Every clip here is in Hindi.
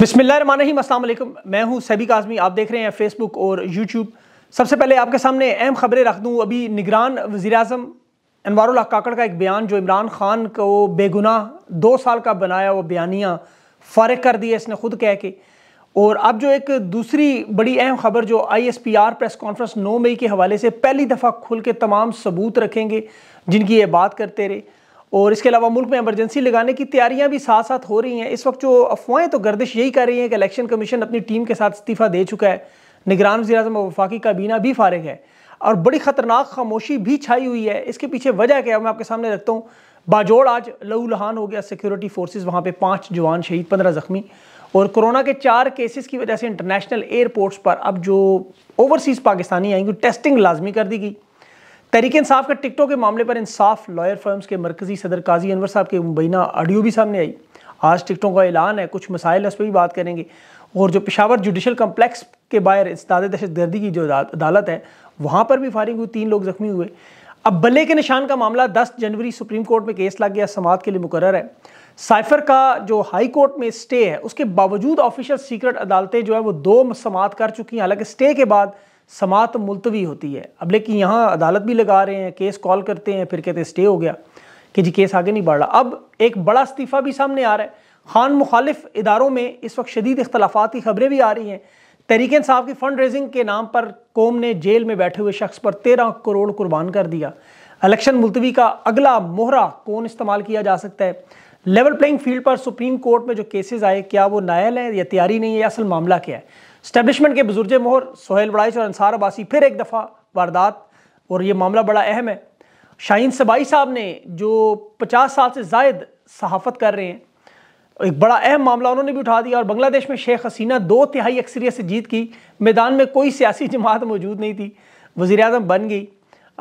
बिसमीम असल मैं हूँ सभी काजमी आप देख रहे हैं फेसबुक और यूट्यूब सबसे पहले आपके सामने अहम खबरें रख दूँ अभी निगरान वज़ी अजम अनवर काकड़ का एक बयान जो इमरान खान को बेगुनाह दो साल का बनाया वो बयानिया फ़ारग कर दिया इसने ख़ुद कह के और अब जो एक दूसरी बड़ी अहम खबर जो I S P R press conference नौ मई के हवाले से पहली दफ़ा खुल के तमाम सबूत रखेंगे जिनकी ये बात करते रहे और इसके अलावा मुल्क में एमरजेंसी लगाने की तैयारियां भी साथ साथ हो रही हैं इस वक्त जो अफवाहें तो गर्दिश यही कर रही हैं कि इलेक्शन कमीशन अपनी टीम के साथ इस्तीफ़ा दे चुका है निगरान वजी अजम वफाकी काबीना भी फारग है और बड़ी ख़तरनाक खामोशी भी छाई हुई है इसके पीछे वजह क्या है मैं आपके सामने रखता हूँ बाजोड़ आज लहू लहान हो गया सिक्योरिटी फोर्सेज वहाँ पर पाँच जवान शहीद पंद्रह ज़ख्मी और कोरोना के चार केसेस की वजह से इंटरनेशनल एयरपोर्ट्स पर अब जो ओवरसीज़ पाकिस्तानी आएंगे टेस्टिंग लाजमी कर दी गई तहरीक इंसाफ का टिकटों के मामले पर इंसाफ लॉयर फर्म्स के मरकजी सदर काजी अनवर साहब के मुबैना ऑडियो भी सामने आई आज टिकटों का ऐलान है कुछ मसाइल है उस पर भी बात करेंगे और जो पेशावर जुडिशल कम्प्लेक्स के बाहर इस्ताद दहशत गर्दी की जो अदालत है वहाँ पर भी फायरिंग हुई तीन लोग जख्मी हुए अब बल्ले के निशान का मामला 10 जनवरी सुप्रीम कोर्ट में केस लग गया समात के लिए मुकर है साइफर का जो हाई कोर्ट में स्टे है उसके बावजूद ऑफिशियल सीक्रेट अदालतें जो है वो दो समात कर चुकी हैं हालांकि स्टे के बाद समात मुलतवी होती है अब लेकिन यहाँ अदालत भी लगा रहे हैं केस कॉल करते हैं फिर कहते हैं स्टे हो गया कि जी केस आगे नहीं बढ़ रहा अब एक बड़ा इस्तीफ़ा भी सामने आ रहा है खान मुखालिफ इदारों में इस वक्त शदीद इख्तलाफात की खबरें भी आ रही हैं तहरीक साहब की फ़ंड रेजिंग के नाम पर कौम ने जेल में बैठे हुए शख्स पर तेरह करोड़ कुर्बान कर दिया इलेक्शन मुलतवी का अगला मोहरा कौन इस्तेमाल किया जा सकता है लेवल प्लेइंग फील्ड पर सुप्रीम कोर्ट में जो केसेस आए क्या वो नायल है या तैयारी नहीं है असल मामला क्या है स्टैब्लिशमेंट के बुजुर्ज मोहर सोहेल बड़ाइश और अंसार अबासी फिर एक दफ़ा वारदात और ये मामला बड़ा अहम है शाहीन सबाई साहब ने जो पचास साल से जायद सहाफ़त कर रहे हैं एक बड़ा अहम मामला उन्होंने भी उठा दिया और बांग्लादेश में शेख हसीना दो तिहाई अक्सरियत से जीत की मैदान में कोई सियासी जमात मौजूद नहीं थी वज़ी अजम बन गई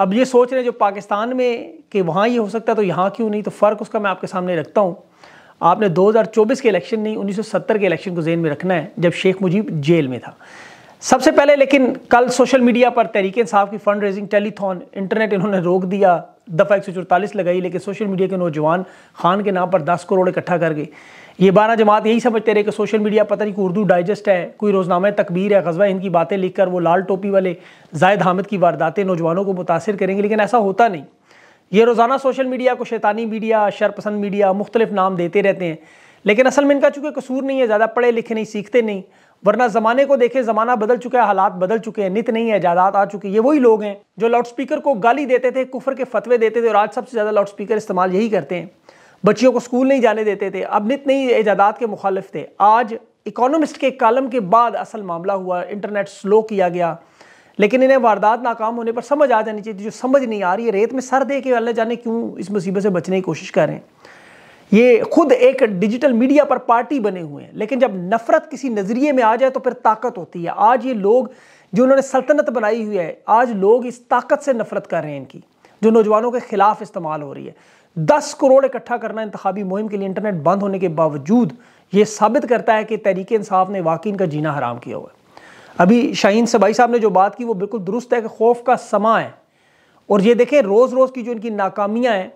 अब ये सोच रहे हैं जो पाकिस्तान में कि वहाँ ये हो सकता है तो यहाँ क्यों नहीं तो फ़र्क उसका मैं आपके सामने रखता हूँ आपने 2024 के इलेक्शन नहीं 1970 के इलेक्शन को जेन में रखना है जब शेख मुजीब जेल में था सबसे पहले लेकिन कल सोशल मीडिया पर तहरीक साहब की फंड रेजिंग टेलीथॉन इंटरनेट इन्होंने रोक दिया दफ़ा एक लगाई लेकिन सोशल मीडिया के नौजवान खान के नाम पर दस करोड़ इकट्ठा कर गए ये बारह जमात यही समझते रहे कि सोशल मीडिया पता नहीं उर्दू डाइजेस्ट है कोई रोज़नामा तकबीर है गजबा इनकी बातें लिखकर वो लाल टोपी वाले जायद हामिद की वारदातें नौजवानों को मुतासर करेंगे लेकिन ऐसा होता नहीं ये रोज़ाना सोशल मीडिया को शैतानी मीडिया शरपसंद मीडिया मुख्तलिफ नाम देते रहते हैं लेकिन असल में इनका चूँकि कसूर नहीं है ज़्यादा पढ़े लिखे नहीं सीखते नहीं वरना ज़माने को देखे ज़माना बदल चुका है हालात बदल चुके हैं नित नहीं है जायदाद आ चुकी है ये वही लोग हैं जो लाउड स्पीकर को गाली देते थे कुफर के फतवे देते थे और आज सबसे ज़्यादा लाउड स्पीकर इस्तेमाल यही करते हैं बच्चियों को स्कूल नहीं जाने देते थे अब नित नहीं एजादात के मुखालिफ थे आज इकोनॉमिस्ट के कालम के बाद असल मामला हुआ इंटरनेट स्लो किया गया लेकिन इन्हें वारदात नाकाम होने पर समझ आ जानी चाहिए जो समझ नहीं आ रही है रेत में सर दे के अल्लाह जाने क्यों इस मुसीबत से बचने की कोशिश कर रहे हैं ये खुद एक डिजिटल मीडिया पर पार्टी बने हुए हैं लेकिन जब नफ़रत किसी नज़रिए में आ जाए तो फिर ताकत होती है आज ये लोग जो उन्होंने सल्तनत बनाई हुई है आज लोग इस ताकत से नफ़रत कर रहे हैं इनकी जो नौजवानों के ख़िलाफ़ इस्तेमाल हो रही है दस करोड़ इकट्ठा करना इंतबी मुहिम के लिए इंटरनेट बंद होने के बावजूद ये साबित करता है कि तहरीक इंसाफ ने वाकई इनका जीना हराम किया हुआ है अभी शाहीन सबाई साहब ने जो बात की वो बिल्कुल दुरुस्त है कि खौफ का समा है और ये देखें रोज़ रोज़ की जो इनकी नाकामियाँ हैं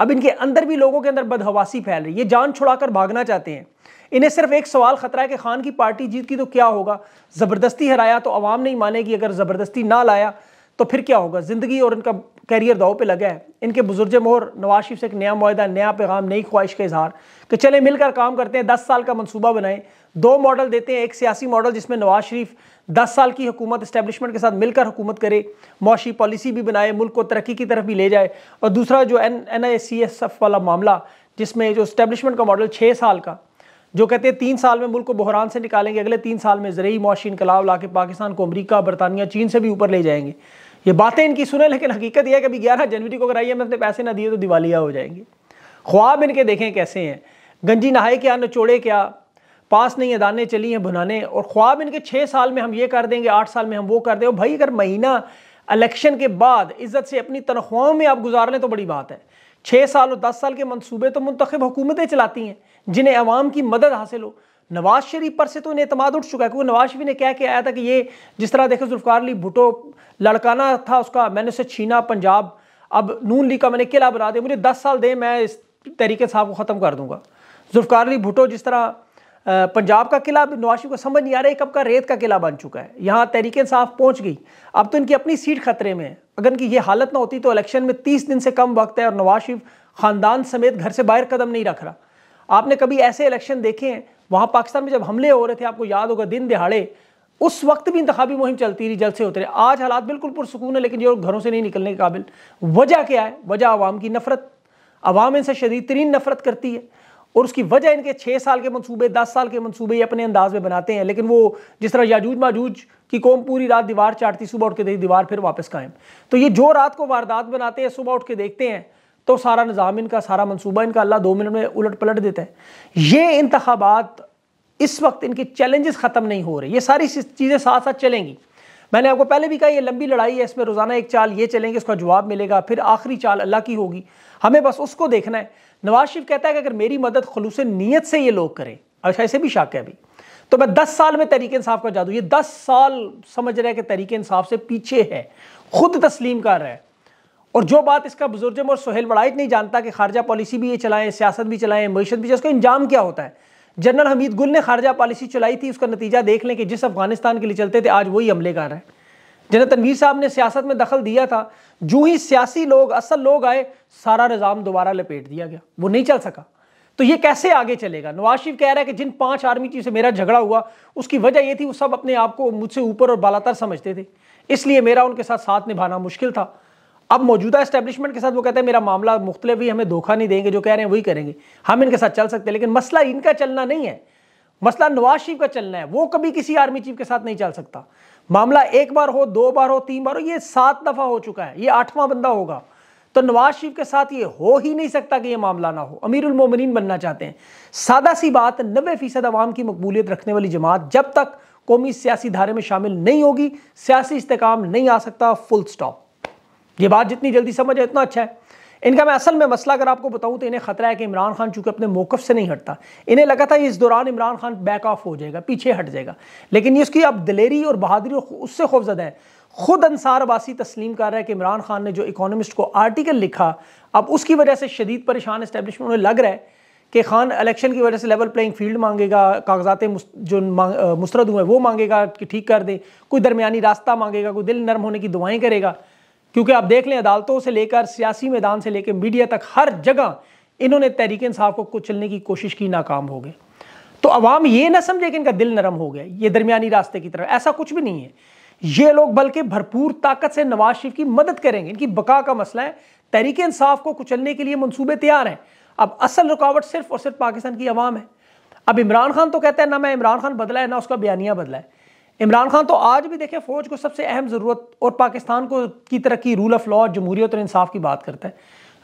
अब इनके अंदर भी लोगों के अंदर बदहवासी फैल रही है ये जान छुड़ाकर भागना चाहते हैं इन्हें सिर्फ एक सवाल खतरा है कि खान की पार्टी जीत की तो क्या होगा ज़बरदस्ती हराया तो आवाम नहीं मानेगी अगर ज़बरदस्ती ना लाया तो फिर क्या होगा ज़िंदगी और इनका कैरियर दाव पे लगा है इनके बुजुर्ग मोहर नवाज शरीफ से एक नया माहा नया पैगाम नई ख्वाहिश का इजहार कि चले मिलकर काम करते हैं दस साल का मनसूबा बनाएं दो मॉडल देते हैं एक सियासी मॉडल जिसमें नवाज शरीफ दस साल की हुकूमत इस्टेबलिशमेंट के साथ मिलकर हुकूमत करे मुशी पॉलिसी भी बनाए मुल्क को तरक्की की तरफ भी ले जाए और दूसरा जो N N I C S F वाला मामला जिसमें जो इस्टेबलिशमेंट का मॉडल छः साल का जो कहते हैं तीन साल में मुल्क को बहरान से निकालेंगे अगले तीन साल में ज़रिए मुशी इनकलाब ला के पाकिस्तान को अमरीका बरतानिया चीन से भी ऊपर ले जाएंगे ये बातें इनकी सुने लेकिन हकीकत यह है कि अभी ग्यारह जनवरी को अगर आइए मैंने पैसे ना दिए तो दिवालिया हो जाएंगे ख्वाब इनके देखें कैसे हैं गंजी नहाए क्या नचोड़े क्या पास नहीं दाने चली हैं भुनाने और ख्वाब इनके छः साल में हम ये कर देंगे आठ साल में हम वो कर दें भाई अगर महीना इलेक्शन के बाद इज़्ज़त से अपनी तनख्वाहों में आप गुजार लें तो बड़ी बात है छः साल और दस साल के मनसूबे तो मंतखब हुकूमतें चलाती हैं जिन्हें अवाम की मदद हासिल हो नवाज शरीफ पर से तो इन्हें अतमाद उठ चुका है क्योंकि नवाज शरीफ ने क्या किया आया था कि ये जिस तरह देखो जुल्फ़ार अली भुटो लड़काना था उसका मैंने उसे छीना पंजाब अब नून ली का मैंने किला बना दिया मुझे दस साल दें मैं इस तरीके साहब को ख़त्म कर दूँगा जुल्फ़ार अली भुटो जिस तरह पंजाब का किला नवाज को समझ नहीं आ रहा है कब का रेत का किला बन चुका है यहाँ तहरीक इंसाफ पहुँच गई अब तो इनकी अपनी सीट खतरे में है अगर इनकी ये हालत ना होती तो इलेक्शन में तीस दिन से कम वक्त है और नवाज शरीफ ख़ानदान समेत घर से बाहर कदम नहीं रख रहा आपने कभी ऐसे इलेक्शन देखे हैं वहाँ पाकिस्तान में जब हमले हो रहे थे आपको याद होगा दिन दिहाड़े उस वक्त भी इंतबी मुहिम चलती रही जलसे होते रहे आज हालात बिल्कुल पुरसकून है लेकिन ये घरों से नहीं निकलने के काबिल वजह क्या है वजह आवाम की नफरत आवाम इनसे शदीद तरीन नफरत करती है और उसकी वजह इनके छः साल के मंसूबे दस साल के मंसूबे अपने अंदाज में बनाते हैं लेकिन वो जिस तरह याजूज माजूज की कौम पूरी रात दीवार चाटती सुबह उठ के देखी दीवार फिर वापस कायम तो ये जो रात को वारदात बनाते हैं सुबह उठ के देखते हैं तो सारा निज़ाम इनका सारा मनसूबा इनका अल्लाह दो मिनट में उलट पलट देता है ये इंतबात इस वक्त इनके चैलेंजेस ख़त्म नहीं हो रहे ये सारी चीज़ें साथ साथ चलेंगी मैंने आपको पहले भी कहा ये लंबी लड़ाई है इसमें रोज़ाना एक चाल ये चलेंगे इसका जवाब मिलेगा फिर आखिरी चाल अल्लाह की होगी हमें बस उसको देखना है नवाज शरीफ कहता है कि अगर मेरी मदद खलूस नीयत से ये लोग करें अच्छा ऐसे भी शाक है अभी तो मैं दस साल में तरीके इंसाफ का जादू ये दस साल समझ रहे हैं कि तरीके इंसाफ से पीछे है खुद तस्लीम कर रहा है और जो बात इसका बुजुर्जम और सोहेल बड़ाइट नहीं जानता कि खारजा पॉलिसी भी ये चलाएं सियासत भी चलाएं मीशत भी इसका इंजाम क्या होता है जनरल हमीद गुल ने खारजा पॉलिसी चलाई थी उसका नतीजा देख लें कि जिस अफगानिस्तान के लिए चलते थे आज वही हमले कर रहे हैं जिन्हें तनवीर साहब ने सियासत में दखल दिया था जो ही सियासी लोग असल लोग आए सारा निज़ाम दोबारा लपेट दिया गया वो नहीं चल सका तो ये कैसे आगे चलेगा नवाज शरीफ कह रहा है कि जिन पांच आर्मी चीफ से मेरा झगड़ा हुआ उसकी वजह ये थी वो सब अपने आप को मुझसे ऊपर और बालातर समझते थे इसलिए मेरा उनके साथ साथ निभाना मुश्किल था अब मौजूदा इस्टेब्लिशमेंट के साथ वो कहते हैं मेरा मामला मुख्तलिफ ही हमें धोखा नहीं देंगे जो कह रहे हैं वही करेंगे हम इनके साथ चल सकते हैं लेकिन मसला इनका चलना नहीं है मसला नवाज शरीफ का चलना है वो कभी किसी आर्मी चीफ के साथ नहीं चल सकता मामला एक बार हो दो बार हो तीन बार हो ये सात दफा हो चुका है ये आठवां बंदा होगा तो नवाज शरीफ के साथ ये हो ही नहीं सकता कि ये मामला ना हो अमीरुल मोमिनीन बनना चाहते हैं सादा सी बात नबे फीसद आवाम की मकबूलियत रखने वाली जमात जब तक कौमी सियासी धारे में शामिल नहीं होगी सियासी इस्तेकाम नहीं आ सकता फुल स्टॉप ये बात जितनी जल्दी समझ है उतना अच्छा है इनका मैं असल में मसला अगर आपको बताऊं तो इन्हें खतरा है कि इमरान खान चूंकि अपने मौकफ से नहीं हटता इन्हें लगा था इस दौरान इमरान खान बैक ऑफ हो जाएगा पीछे हट जाएगा लेकिन ये उसकी अब दिलेरी और बहादुरी उससे खौफजदा है खुद अंसार बासी तस्लीम कर रहा है कि इमरान खान ने जो इकोनॉमिस्ट को आर्टिकल लिखा अब उसकी वजह से शदीद परेशान इस्टेब्लिशमेंट उन्हें लग रहा है कि खान इलेक्शन की वजह से लेवल प्लेइंग फील्ड मांगेगा कागजात जो मुस्रद हुए वो मांगेगा कि ठीक कर दें कोई दरमिया रास्ता मांगेगा कोई दिल नरम होने की दुआएं करेगा क्योंकि आप देख लें अदालतों से लेकर सियासी मैदान से लेकर मीडिया तक हर जगह इन्होंने तहरीक इंसाफ को कुचलने की कोशिश की नाकाम हो गए तो अवाम ये ना समझे कि इनका दिल नरम हो गया ये दरमियानी रास्ते की तरफ ऐसा कुछ भी नहीं है ये लोग बल्कि भरपूर ताकत से नवाज शरीफ की मदद करेंगे इनकी बका का मसला है तहरीक इंसाफ को कुचलने के लिए मनसूबे तैयार हैं अब असल रुकावट सिर्फ और सिर्फ पाकिस्तान की आवाम है अब इमरान खान तो कहता है ना मैं इमरान खान बदला है ना उसका बयानिया बदला है इमरान खान तो आज भी देखें फ़ौज को सबसे अहम ज़रूरत और पाकिस्तान को की तरक्की रूल ऑफ लॉ जमहूरियत और इंसाफ की बात करता है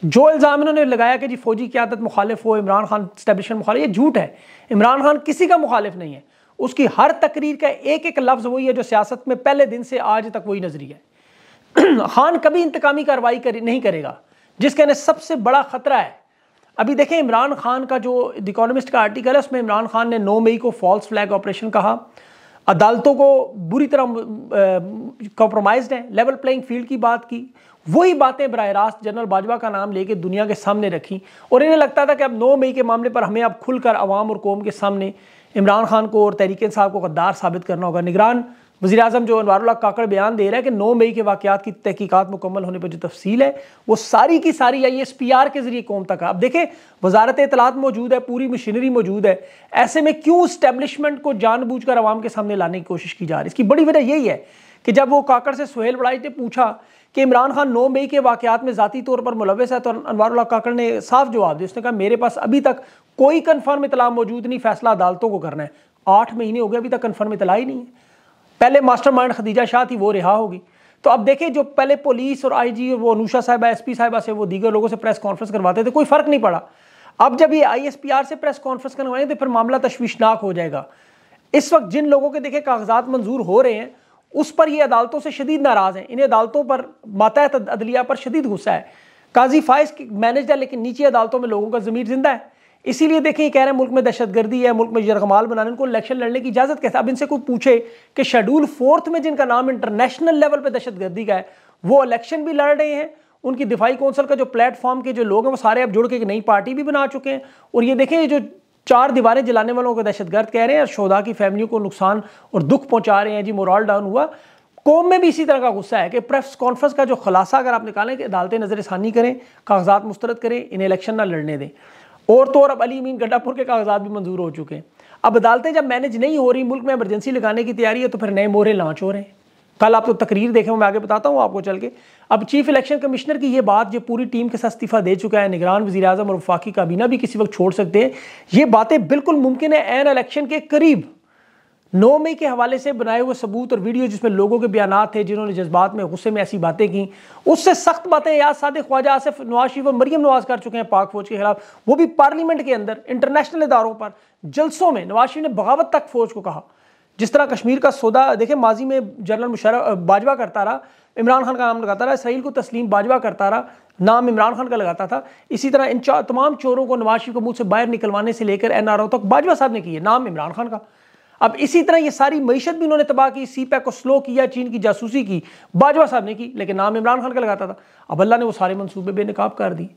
जो इल्ज़ाम इन्होंने लगाया कि जी फौजी की आदत मुखालिफ हो इमरान खान स्टैब्लिशमेंट मुखालिफ ये झूठ है इमरान खान किसी का मुखालिफ नहीं है उसकी हर तकरीर का एक एक लफ्ज़ वही है जो सियासत में पहले दिन से आज तक वही नज़रिया है खान कभी इंतकामी कार्रवाई कर, नहीं करेगा जिसके अंदर सबसे बड़ा ख़तरा है अभी देखें इमरान खान का जो इकोनॉमिस्ट का आर्टिकल है उसमें इमरान खान ने नौ मई को फॉल्स फ्लैग ऑपरेशन कहा अदालतों को बुरी तरह कॉम्प्रोमाइज हैं लेवल प्लेइंग फील्ड की बात की वही बातें बरह रास्त जनरल बाजवा का नाम लेके दुनिया के सामने रखी और इन्हें लगता था कि अब 9 मई के मामले पर हमें अब खुलकर आवाम और कौम के सामने इमरान खान को और तहरीक साहब को गद्दार साबित करना होगा निगरान वजी अजम जो अनवारुल्ला काकड़ बयान दे रहा है कि नौ मई के वाकत की तहकीकत मुकम्मल होने पर जो तफसील है वो सारी की सारी आई एस पी आर के ज़रिए कौम तक आप देखें वजारत इतलात मौजूद है पूरी मशीनरी मौजूद है ऐसे में क्यों इस्टेबलिशमेंट को जानबूझ कर आवाम के सामने लाने की कोशिश की जा रही है इसकी बड़ी वजह यही है कि जब वो काकड़ से सुहेल बड़ाई ने पूछा कि इमरान खान नौ मई के वाकत में ज़ाती तौर पर मुलवस है तो अनवारुल्ला काकड़ ने साफ जवाब दिया उसने कहा मेरे पास अभी तक कोई कन्फर्म इतला मौजूद नहीं फैसला अदालतों को करना है आठ महीने हो गए अभी तक कन्फर्म इतला ही नहीं है पहले मास्टरमाइंड खदीजा शाह थी वो रिहा होगी तो अब देखिए जो पहले पुलिस और आईजी और वो अनुषा साहबा एसपी साहबा से वो दीगर लोगों से प्रेस कॉन्फ्रेंस करवाते थे कोई फर्क नहीं पड़ा अब जब ये आईएसपीआर से प्रेस कॉन्फ्रेंस करवाएंगे तो फिर मामला तशवीशनाक हो जाएगा इस वक्त जिन लोगों के देखे कागजात मंजूर हो रहे हैं उस पर ये अदालतों से शदीद नाराज़ हैं इन अदालतों पर मातहत अदलिया पर शदीद गुस्सा है काजी फाइज मैनेजर लेकिन नीचे अदालतों में लोगों का ज़मीर जिंदा है इसीलिए देखें ये कह रहे हैं मुल्क में दहशतगर्दी है मुल्क में जरगमाल बनाने उनको इलेक्शन लड़ने की इजाज़त कैसे अब इनसे कोई पूछे कि शेड्यूल फोर्थ में जिनका नाम इंटरनेशनल लेवल पर दहशतगर्दी का है वो इलेक्शन भी लड़ रहे हैं उनकी दिफाई कौंसल का जो प्लेटफॉर्म के जो लोग हैं वो सारे अब जुड़ के एक नई पार्टी भी बना चुके हैं और ये देखें ये जो चार दीवारें जलाने वालों को दहशतगर्द कह रहे हैं और शोधा की फैमिलियों को नुकसान और दुख पहुंचा रहे हैं जी मोरल डाउन हुआ कौम में भी इसी तरह का गुस्सा है कि प्रेस कॉन्फ्रेंस का जो खुलासा अगर आप निकालें कि अदालतें नज़र करें कागजात मुस्तरद करें इन्हें इलेक्शन ना लड़ने दें और तो और अब अली मीन गड्ढापुर के कागजात भी मंजूर हो चुके हैं अब अदालतें जब मैनेज नहीं हो रही मुल्क में एमरजेंसी लगाने की तैयारी है तो फिर नए मोहरे लॉन्च हो रहे हैं कल आप तो तकरीर देखें मैं आगे बताता हूँ आपको चल के अब चीफ इलेक्शन कमिश्नर की ये बात जो पूरी टीम के साथ इस्तीफ़ा दे चुका है निगरान वजी अजम और वफाकी काबीना भी किसी वक्त छोड़ सकते हैं ये बातें बिल्कुल मुमकिन है एन इलेक्शन के करीब नौ मई के हवाले से बनाए हुए सबूत और वीडियो जिसमें लोगों के बयान थे जिन्होंने जज्बात में गुस्से में ऐसी बातें की उससे सख्त बातें याद सादे ख्वाजा आसिफ नवाज शरीफ और मरियम नवाज कर चुके हैं पाक फौज के खिलाफ वो भी पार्लियामेंट के अंदर इंटरनेशनल इदारों पर जलसों में नवाज शरीफ ने बगावत तक फौज को कहा जिस तरह कश्मीर का सौदा देखे माजी में जनरल मुशरफ बाजवा करता रहा इमरान खान का नाम लगाता रहा इसराइल को तस्लीम बाजवा करता रहा नाम इमरान खान का लगाता था इसी तरह इन तमाम चोरों को नवाज शरीफ के मुंह से बाहर निकलवाने से लेकर एन तक बाजवा साहब ने किए नाम इमरान खान का अब इसी तरह ये सारी मीशत भी इन्होंने तबाह की सी पैक को स्लो किया चीन की जासूसी की बाजवा साहब ने की लेकिन नाम इमरान खान का लगाता था अब अल्लाह ने वो सारे मनसूबे बेनकाब कर दिए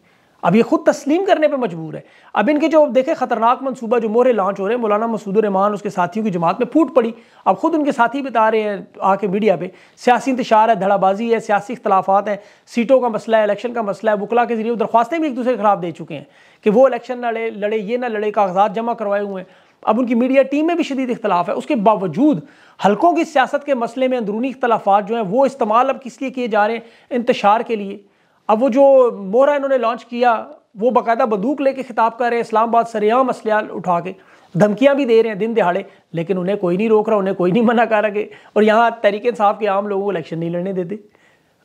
अब ये खुद तस्लीम करने पर मजबूर है अब इनके जो देखे खतरनाक मनसूबा जो मोहरे लॉन्च हो रहे हैं मौलाना मसूद रमान उसके साथियों की जमात में फूट पड़ी अब खुद उनके साथी बता रहे हैं आके मीडिया पे सियासी इंतशार है धड़ाबाजी है सियासी इख्तलाफात हैं सीटों का मसला है इलेक्शन का मसला है वकला के जरिए दरख्वास्तें भी एक दूसरे के खिलाफ दे चुके हैं कि वो इलेक्शन ना लड़े लड़े ये ना लड़े कागजात जमा करवाए हुए हैं अब उनकी मीडिया टीम में भी शदीद इख्तलाफ है उसके बावजूद हल्कों की सियासत के मसले में अंदरूनी इख्तलाफा जो हैं वो इस्तेमाल अब किस लिए किए जा रहे हैं इंतशार के लिए अब वो जो मोहरा इन्होंने लॉन्च किया वो बाकायदा बंदूक लेके खिताब कर रहे हैं इस्लामाबाद सरेआम असलियाल उठा के धमकियाँ भी दे रहे हैं दिन दिहाड़े लेकिन उन्हें कोई नहीं रोक रहा उन्हें कोई नहीं मना कर रहा और यहाँ तहरीक साहब के आम लोगों को इलेक्शन नहीं लड़ने देते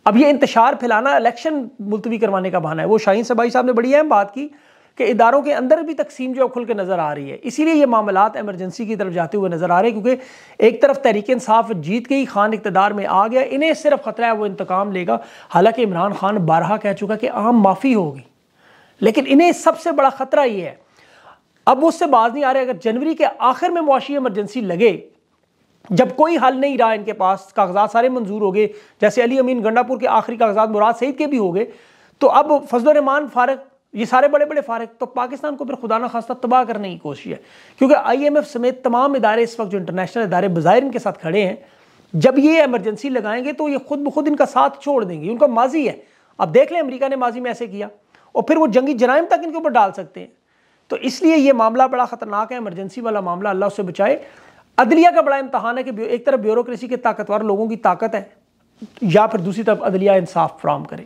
अब ये इंतशार फैलाना इलेक्शन मुलतवी करवाने का बहाना है वो शाहीन सबाई साहब ने बड़ी अहम बात की कि इदारों के अंदर भी तकसीम जो खुल के नज़र आ रही है इसीलिए ये मामला एमरजेंसी की तरफ जाते हुए नज़र आ रहे हैं क्योंकि एक तरफ तहरीक साफ जीत गई खान इकतदार में आ गया इन्हें सिर्फ ख़तरा है वो इंतकाम लेगा हालांकि इमरान खान बारहा कह चुका कि आम माफ़ी होगी लेकिन इन्हें सबसे बड़ा ख़तरा ये है अब उससे बाज नहीं आ रहे अगर जनवरी के आखिर में मुआशी एमरजेंसी लगे जब कोई हल नहीं रहा इनके पास कागजात सारे मंजूर हो गए जैसे अली अमीन गंडापुर के आखिरी कागजात मुराद सईद के भी हो गए तो अब फजल फारक ये सारे बड़े बड़े फारक तो पाकिस्तान को फिर खुदा ना खास्ता तबाह करने की कोशिश है क्योंकि आईएमएफ समेत तमाम इदारे इस वक्त जो इंटरनेशनल इदारे बाज़ाहिर इनके साथ खड़े हैं जब ये एमरजेंसी लगाएंगे तो ये खुद ब खुद इनका साथ छोड़ देंगे उनका माजी है अब देख लें अमरीका ने माजी में ऐसे किया और फिर वो जंगी जराइम तक इनके ऊपर डाल सकते हैं तो इसलिए ये मामला बड़ा ख़तरनाक है एमरजेंसी वाला मामला अल्लाह से बचाए अदलिया का बड़ा इम्तहान है कि एक तरफ ब्यूरोसी के ताकतवर लोगों की ताकत है या फिर दूसरी तरफ अदलिया इंसाफ फ्राहम करें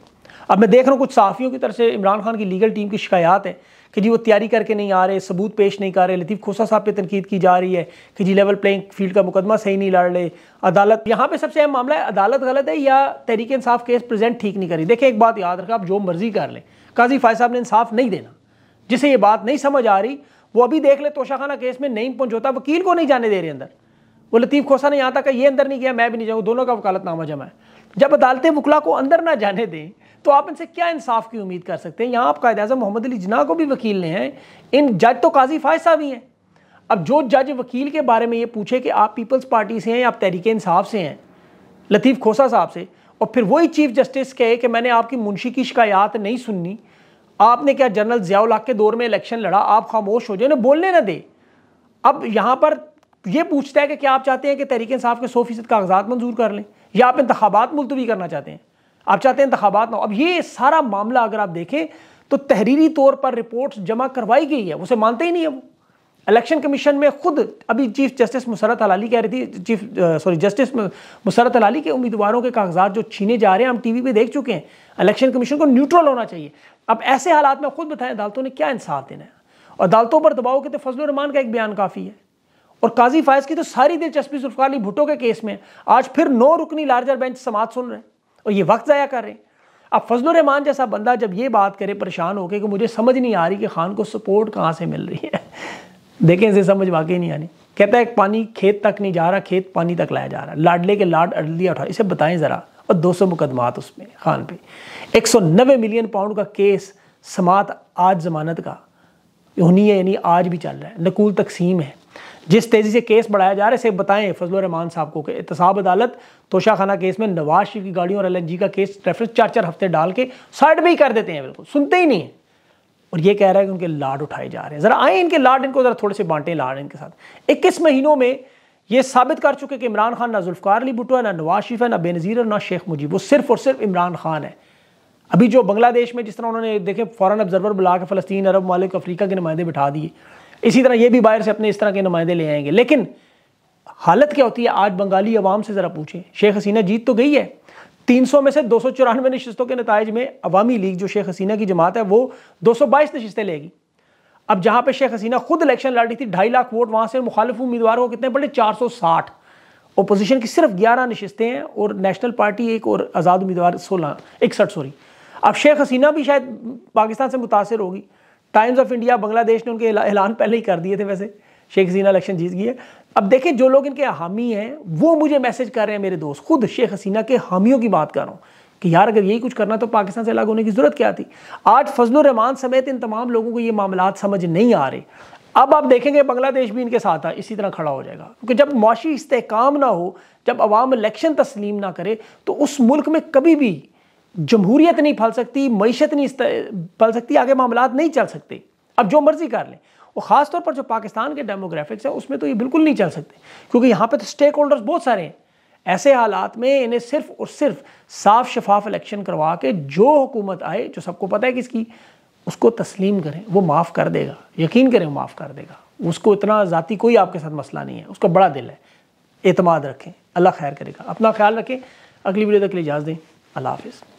अब मैं देख रहा हूँ कुछ साफियों की तरफ से इमरान खान की लीगल टीम की शिकायत है कि जी वो तैयारी करके नहीं आ रहे सबूत पेश नहीं कर रहे लतीफ़ खोसा साहब पे तनकीद की जा रही है कि जी लेवल प्लेइंग फील्ड का मुकदमा सही नहीं लड़ रहे अदालत यहाँ पे सबसे अहम मामला है अदालत गलत है या तहरीक इंसाफ केस प्रेजेंट ठीक नहीं करी देखिए एक बात याद रखा आप जो मर्ज़ी कर लें काजी फायद साहब ने इंसाफ नहीं देना जिसे ये बात नहीं समझ आ रही वो अभी देख ले तोशाखाना केस में नहीं पहुँचोता वकील को नहीं जाने दे रहे अंदर वो लतीफ़ खोसा ने यहाँ तक ये अंदर नहीं किया मैं भी नहीं जाऊँ दोनों का वकालतनामा जमा है जब अदालतें वकला को अंदर ना जाने दें तो आप इनसे क्या इंसाफ की उम्मीद कर सकते हैं यहाँ आप कायद अजम मोहम्मद अली जना को भी वकील ने हैं इन जज तो काजी फायज साहब ही हैं अब जो जज वकील के बारे में ये पूछे कि आप पीपल्स पार्टी से हैं आप तहरीक इंसाफ से हैं लतीफ़ खोसा साहब से और फिर वही चीफ जस्टिस कहे कि मैंने आपकी मुंशी की शिकायत नहीं सुननी आपने क्या जनरल जियाउल के दौर में इलेक्शन लड़ा आप खामोश हो जाए उन्हें बोलने ना दे अब यहाँ पर ये पूछता है कि क्या आप चाहते हैं कि तहरीक साहब के सौ फीसद कागजात मंजूर कर लें या आप इंतबात मुलतवी करना चाहते हैं आप चाहते हैं इंतबात ना हो अब ये सारा मामला अगर आप देखें तो तहरीरी तौर पर रिपोर्ट्स जमा करवाई गई है उसे मानते ही नहीं है वो इलेक्शन कमीशन में खुद अभी चीफ जस्टिस मुसरत अलाली कह रही थी चीफ सॉरी जस्टिस मुसरत अलाली के उम्मीदवारों के कागजात जो छीने जा रहे हैं हम टीवी पे देख चुके हैं इलेक्शन कमीशन को न्यूट्रल होना चाहिए अब ऐसे हालात में खुद बताएं अदालतों ने क्या इंसाफ देना है और अदालतों पर दबाव के तो फजल रहमान का एक बयान काफ़ी है और काजी फायज की तो सारी दिलचस्पी जुल्फार भुट्टो के केस में आज फिर नौ रुकनी लार्जर बेंच समाज सुन रहे हैं और ये वक्त ज़ाया कर रहे हैं अब फजल रहमान जैसा बंदा जब ये बात करे परेशान होकर कि मुझे समझ नहीं आ रही कि खान को सपोर्ट कहाँ से मिल रही है देखें इसे समझ वाकई नहीं आनी कहता है पानी खेत तक नहीं जा रहा खेत पानी तक लाया जा रहा है लाडले के लाड अडलिया उठा इसे बताएं ज़रा और 200 मुकदमात उसमें खान पे 190 मिलियन पाउंड का केस समात आज जमानत का होनी है यानी आज भी चल रहा है नकूल तकसीम है जिस तेज़ी से केस बढ़ाया जा रहा है इसे बताएं फजल रहमान साहब को कि एहतसाब अदालत तोशाखाना केस में नवाज शरीफ की गाड़ियों और एल का केस रेफरेंस चार चार हफ्ते डाल के साइड में ही कर देते हैं बिल्कुल सुनते ही नहीं है और ये कह रहा है कि उनके लाड उठाए जा रहे हैं ज़रा आए इनके लाड इनको ज़रा थोड़े से बांटें लाड इनके साथ इक्कीस महीनों में ये साबित कर चुके कि इमरान खान ना जुल्फकार अली भुटो है ना नवाज शरीफ है ना बेनज़ीर और ना शेख मुजीब वो सिर्फ और सिर्फ इमरान खान है अभी जो बांग्लादेश में जिस तरह उन्होंने देखे फ़ॉरन ऑब्जर्वर बुला के फ़लस्तीन अरब मालिक अफ्रीका के नुमाइंदे बिठा दिए इसी तरह ये भी बाहर से अपने इस तरह के नुमाइंदे ले आएंगे लेकिन हालत क्या होती है आज बंगाली अवाम से ज़रा पूछें शेख हसीना जीत तो गई है 300 में से दो सौ चौरानवे नशस्तों के नतज में अवामी लीग जो शेख हसीना की जमात है वो 222 नशस्तें लेगी अब जहां पर शेख हसीना खुद इलेक्शन लड़ रही थी ढाई लाख वोट वहां से मुखालिफ उम्मीदवार को कितने पड़े साठ ओपोजिशन की सिर्फ ग्यारह नशस्तें हैं और नेशनल पार्टी एक और आज़ाद उम्मीदवार सोलह इकसठ सॉरी अब शेख हसीना भी शायद पाकिस्तान से मुतासर होगी टाइम्स ऑफ इंडिया बांग्लादेश ने उनके ऐलान पहले ही कर दिए थे वैसे शेख हसीना इलेक्शन जीत गई है अब देखें जो लोग इनके हामी हैं वो मुझे मैसेज कर रहे हैं मेरे दोस्त खुद शेख हसीना के हामियों की बात कर रहा हूँ कि यार अगर यही कुछ करना तो पाकिस्तान से अलग होने की ज़रूरत क्या थी आज फजल रहमान समेत इन तमाम लोगों को ये मामला समझ नहीं आ रहे अब आप देखेंगे बांग्लादेश भी इनके साथ है इसी तरह खड़ा हो जाएगा क्योंकि जब मुआशी इसकाम ना हो जब अवाम इलेक्शन तस्लीम ना करे तो उस मुल्क में कभी भी जमहूरियत नहीं फल सकती मीशत नहीं फल सकती आगे मामला नहीं चल सकते अब जो मर्जी कर लें और ख़ास तौर पर जो पाकिस्तान के डेमोग्राफिक्स है उसमें तो ये बिल्कुल नहीं चल सकते क्योंकि यहाँ पर तो स्टेक होल्डर्स बहुत सारे हैं ऐसे हालात में इन्हें सिर्फ और सिर्फ साफ शफाफ इलेक्शन करवा के जो हुकूमत आए जो सबको पता है किसकी उसको तस्लीम करें वो माफ़ कर देगा यकीन करें वो माफ़ कर देगा उसको इतना ज़ाती कोई आपके साथ मसला नहीं है उसका बड़ा दिल है एतमाद रखें अल्लाह खैर करेगा अपना ख्याल रखें अगली वीडियो तक के लिए इजाज़ दें अल्लाह हाफिज़